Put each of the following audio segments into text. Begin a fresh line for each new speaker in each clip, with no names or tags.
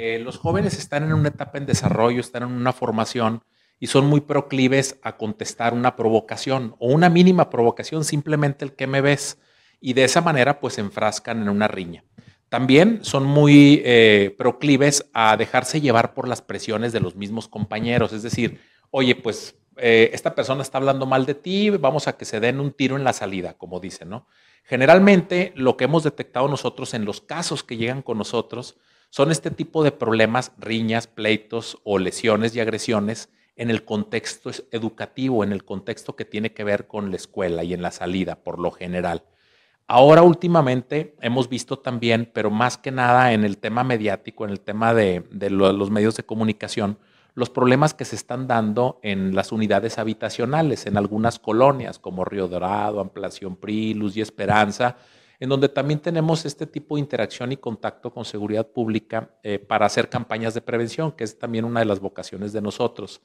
Eh, los jóvenes están en una etapa en desarrollo, están en una formación y son muy proclives a contestar una provocación o una mínima provocación, simplemente el que me ves, y de esa manera pues enfrascan en una riña. También son muy eh, proclives a dejarse llevar por las presiones de los mismos compañeros, es decir, oye, pues eh, esta persona está hablando mal de ti, vamos a que se den un tiro en la salida, como dicen, ¿no? Generalmente lo que hemos detectado nosotros en los casos que llegan con nosotros son este tipo de problemas, riñas, pleitos o lesiones y agresiones en el contexto educativo, en el contexto que tiene que ver con la escuela y en la salida, por lo general. Ahora últimamente hemos visto también, pero más que nada en el tema mediático, en el tema de, los medios de comunicación, los problemas que se están dando en las unidades habitacionales, en algunas colonias como Río Dorado, Amplación Luz y Esperanza, en donde también tenemos este tipo de interacción y contacto con seguridad pública eh, para hacer campañas de prevención, que es también una de las vocaciones de nosotros.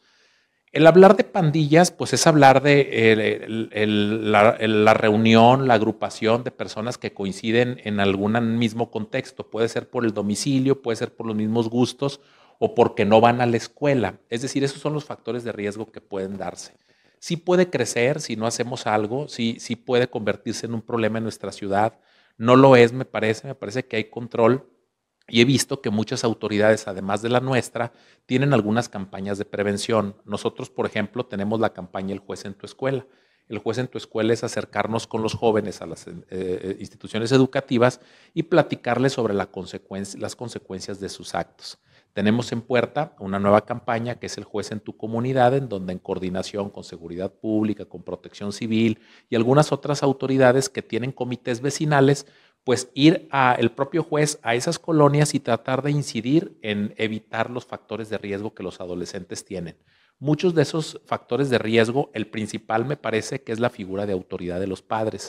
El hablar de pandillas, pues es hablar de la, reunión, la agrupación de personas que coinciden en algún mismo contexto. Puede ser por el domicilio, puede ser por los mismos gustos o porque no van a la escuela. Es decir, esos son los factores de riesgo que pueden darse sí puede crecer si no hacemos algo, sí, puede convertirse en un problema en nuestra ciudad. No lo es, me parece, me parece que hay control y he visto que muchas autoridades, además de la nuestra, tienen algunas campañas de prevención. Nosotros, por ejemplo, tenemos la campaña El juez en tu escuela. El juez en tu escuela es acercarnos con los jóvenes a las eh, eh, instituciones educativas y platicarles sobre las consecuencias de sus actos. Tenemos en puerta una nueva campaña que es el juez en tu comunidad, en donde en coordinación con seguridad pública, con protección civil y algunas otras autoridades que tienen comités vecinales, pues ir al el propio juez a esas colonias y tratar de incidir en evitar los factores de riesgo que los adolescentes tienen. Muchos de esos factores de riesgo, el principal me parece que es la figura de autoridad de los padres.